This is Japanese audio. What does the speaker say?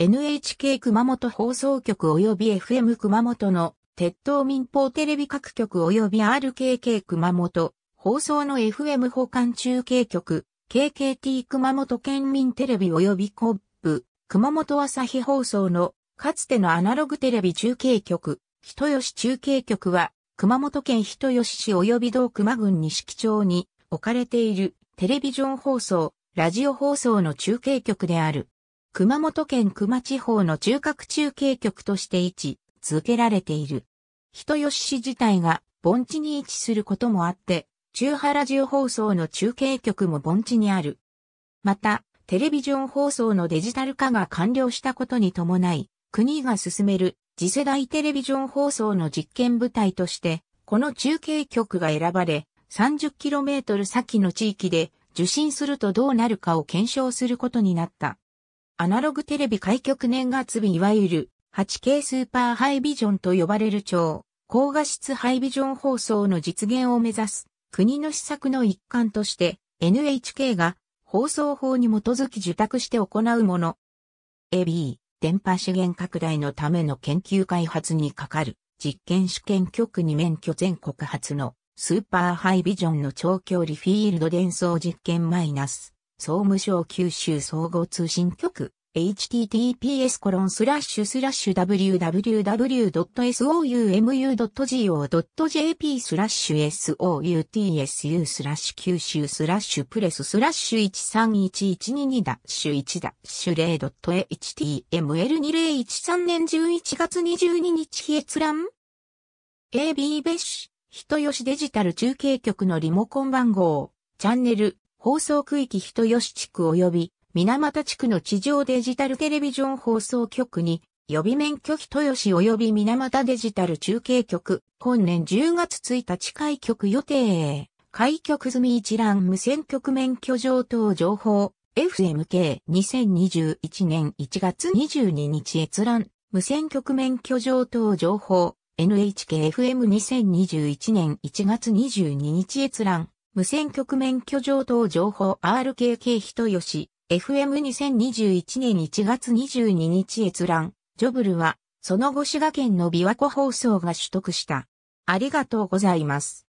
NHK 熊本放送局及び FM 熊本の鉄塔民放テレビ各局及び RKK 熊本放送の FM 保管中継局 KKT 熊本県民テレビ及びコップ熊本朝日放送のかつてのアナログテレビ中継局人吉中継局は熊本県人吉市及び道熊郡錦町に置かれているテレビジョン放送、ラジオ放送の中継局である。熊本県熊地方の中核中継局として位置続けられている。人吉市自体が盆地に位置することもあって、中原中放送の中継局も盆地にある。また、テレビジョン放送のデジタル化が完了したことに伴い、国が進める次世代テレビジョン放送の実験部隊として、この中継局が選ばれ、30km 先の地域で受信するとどうなるかを検証することになった。アナログテレビ開局年月日いわゆる 8K スーパーハイビジョンと呼ばれる超高画質ハイビジョン放送の実現を目指す国の施策の一環として NHK が放送法に基づき受託して行うもの。AB、電波資源拡大のための研究開発にかかる実験試験局に免許全国初のスーパーハイビジョンの長距離フィールド伝送実験マイナス総務省九州総合通信局、https コロンスラッシュスラッシュ w w w s o u m u g o j p スラッシュ soutsu スラッシュ九州スラッシュプレススラッシュ131122ダッシュ1ダッシュ 0.html2013 年11月22日閲覧 AB ベッシュ人吉デジタル中継局のリモコン番号、チャンネル放送区域人吉地区及び水俣地区の地上デジタルテレビジョン放送局に予備免許人吉及び水俣デジタル中継局、本年10月1日開局予定。開局済み一覧無線局免許上等情報、FMK2021 年1月22日閲覧、無線局免許上等情報、NHKFM2021 年1月22日閲覧。無線局免許上等情報 RKK 人吉、FM2021 年1月22日閲覧、ジョブルは、その後滋賀県の琵琶湖放送が取得した。ありがとうございます。